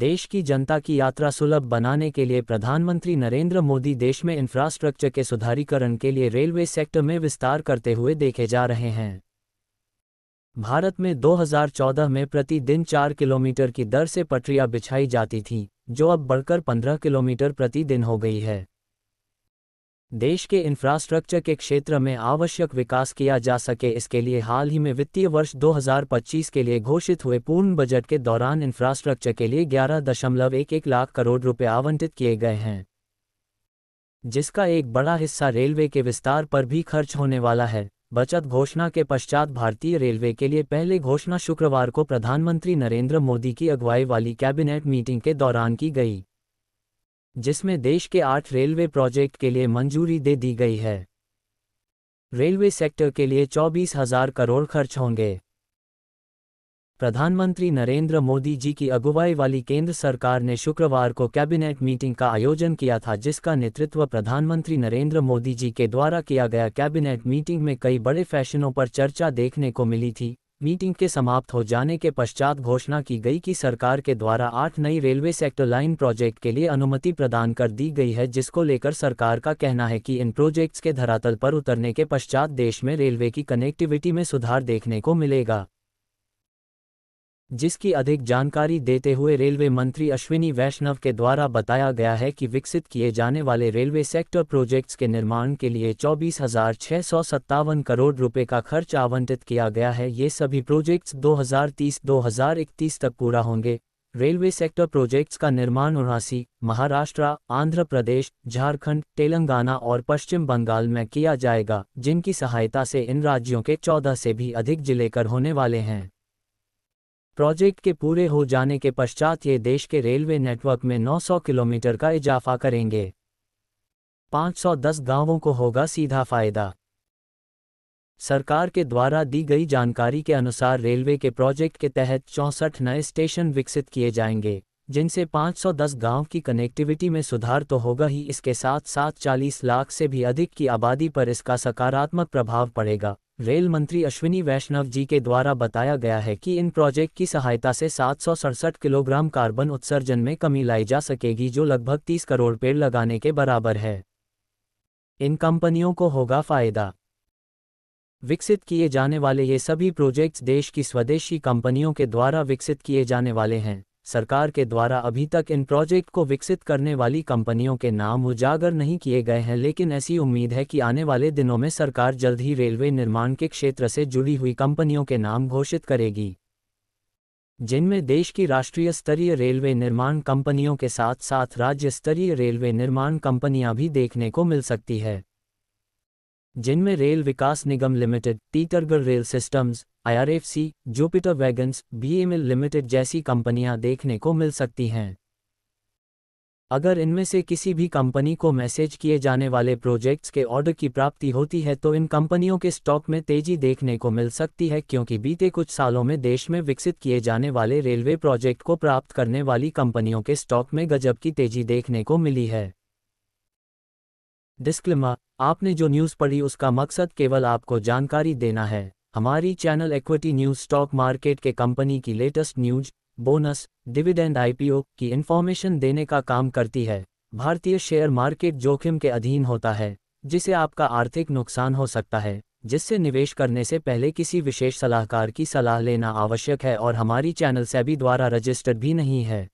देश की जनता की यात्रा सुलभ बनाने के लिए प्रधानमंत्री नरेंद्र मोदी देश में इंफ्रास्ट्रक्चर के सुधारीकरण के लिए रेलवे सेक्टर में विस्तार करते हुए देखे जा रहे हैं भारत में 2014 में प्रतिदिन चार किलोमीटर की दर से पटरियां बिछाई जाती थीं, जो अब बढ़कर 15 किलोमीटर प्रति दिन हो गई है देश के इंफ्रास्ट्रक्चर के क्षेत्र में आवश्यक विकास किया जा सके इसके लिए हाल ही में वित्तीय वर्ष 2025 के लिए घोषित हुए पूर्ण बजट के दौरान इंफ्रास्ट्रक्चर के लिए 11.11 लाख करोड़ रुपए आवंटित किए गए हैं जिसका एक बड़ा हिस्सा रेलवे के विस्तार पर भी खर्च होने वाला है बचत घोषणा के पश्चात भारतीय रेलवे के लिए पहले घोषणा शुक्रवार को प्रधानमंत्री नरेंद्र मोदी की अगुवाई वाली कैबिनेट मीटिंग के दौरान की गई जिसमें देश के आठ रेलवे प्रोजेक्ट के लिए मंजूरी दे दी गई है रेलवे सेक्टर के लिए चौबीस हजार करोड़ खर्च होंगे प्रधानमंत्री नरेंद्र मोदी जी की अगुवाई वाली केंद्र सरकार ने शुक्रवार को कैबिनेट मीटिंग का आयोजन किया था जिसका नेतृत्व प्रधानमंत्री नरेंद्र मोदी जी के द्वारा किया गया कैबिनेट मीटिंग में कई बड़े फैशनों पर चर्चा देखने को मिली थी मीटिंग के समाप्त हो जाने के पश्चात घोषणा की गई कि सरकार के द्वारा आठ नई रेलवे सेक्टर लाइन प्रोजेक्ट के लिए अनुमति प्रदान कर दी गई है जिसको लेकर सरकार का कहना है कि इन प्रोजेक्ट्स के धरातल पर उतरने के पश्चात देश में रेलवे की कनेक्टिविटी में सुधार देखने को मिलेगा जिसकी अधिक जानकारी देते हुए रेलवे मंत्री अश्विनी वैष्णव के द्वारा बताया गया है कि विकसित किए जाने वाले रेलवे सेक्टर प्रोजेक्ट्स के निर्माण के लिए चौबीस हजार छः सौ सत्तावन करोड़ रुपए का खर्च आवंटित किया गया है ये सभी प्रोजेक्ट्स 2030-2031 तक पूरा होंगे रेलवे सेक्टर प्रोजेक्ट्स का निर्माण उन्नासी महाराष्ट्र आंध्र प्रदेश झारखंड तेलंगाना और पश्चिम बंगाल में किया जाएगा जिनकी सहायता से इन राज्यों के चौदह से भी अधिक जिले कर होने वाले हैं प्रोजेक्ट के पूरे हो जाने के पश्चात ये देश के रेलवे नेटवर्क में 900 किलोमीटर का इजाफा करेंगे 510 गांवों को होगा सीधा फायदा सरकार के द्वारा दी गई जानकारी के अनुसार रेलवे के प्रोजेक्ट के तहत चौंसठ नए स्टेशन विकसित किए जाएंगे जिनसे 510 गांव की कनेक्टिविटी में सुधार तो होगा ही इसके साथ साथ 40 लाख से भी अधिक की आबादी पर इसका सकारात्मक प्रभाव पड़ेगा रेल मंत्री अश्विनी वैष्णव जी के द्वारा बताया गया है कि इन प्रोजेक्ट की सहायता से सात किलोग्राम कार्बन उत्सर्जन में कमी लाई जा सकेगी जो लगभग 30 करोड़ पेड़ लगाने के बराबर है इन कंपनियों को होगा फायदा विकसित किए जाने वाले ये सभी प्रोजेक्ट्स देश की स्वदेशी कंपनियों के द्वारा विकसित किए जाने वाले हैं सरकार के द्वारा अभी तक इन प्रोजेक्ट को विकसित करने वाली कंपनियों के नाम उजागर नहीं किए गए हैं लेकिन ऐसी उम्मीद है कि आने वाले दिनों में सरकार जल्द ही रेलवे निर्माण के क्षेत्र से जुड़ी हुई कंपनियों के नाम घोषित करेगी जिनमें देश की राष्ट्रीय स्तरीय रेलवे निर्माण कंपनियों के साथ साथ राज्य स्तरीय रेलवे निर्माण कंपनियां भी देखने को मिल सकती है जिनमें rail Vikas Nigam limited Titagarh rail systems IRFC, Jupiter wagons BML limited जैसी कंपनियां देखने को मिल सकती हैं अगर इनमें से किसी भी कंपनी को मैसेज किए जाने वाले प्रोजेक्ट्स के ऑर्डर की प्राप्ति होती है तो इन कंपनियों के स्टॉक में तेजी देखने को मिल सकती है क्योंकि बीते कुछ सालों में देश में विकसित किए जाने वाले रेलवे प्रोजेक्ट को प्राप्त करने वाली कंपनियों के स्टॉक में गजब की तेजी देखने को मिली है डिस्क्लेमर आपने जो न्यूज़ पढ़ी उसका मकसद केवल आपको जानकारी देना है हमारी channel equity news stock market के कंपनी की latest news bonus dividend IPO की इन्फॉर्मेशन देने का काम करती है भारतीय शेयर मार्केट जोखिम के अधीन होता है जिसे आपका आर्थिक नुकसान हो सकता है जिससे निवेश करने से पहले किसी विशेष सलाहकार की सलाह लेना आवश्यक है और हमारी चैनल सेबी द्वारा रजिस्टर्ड भी नहीं है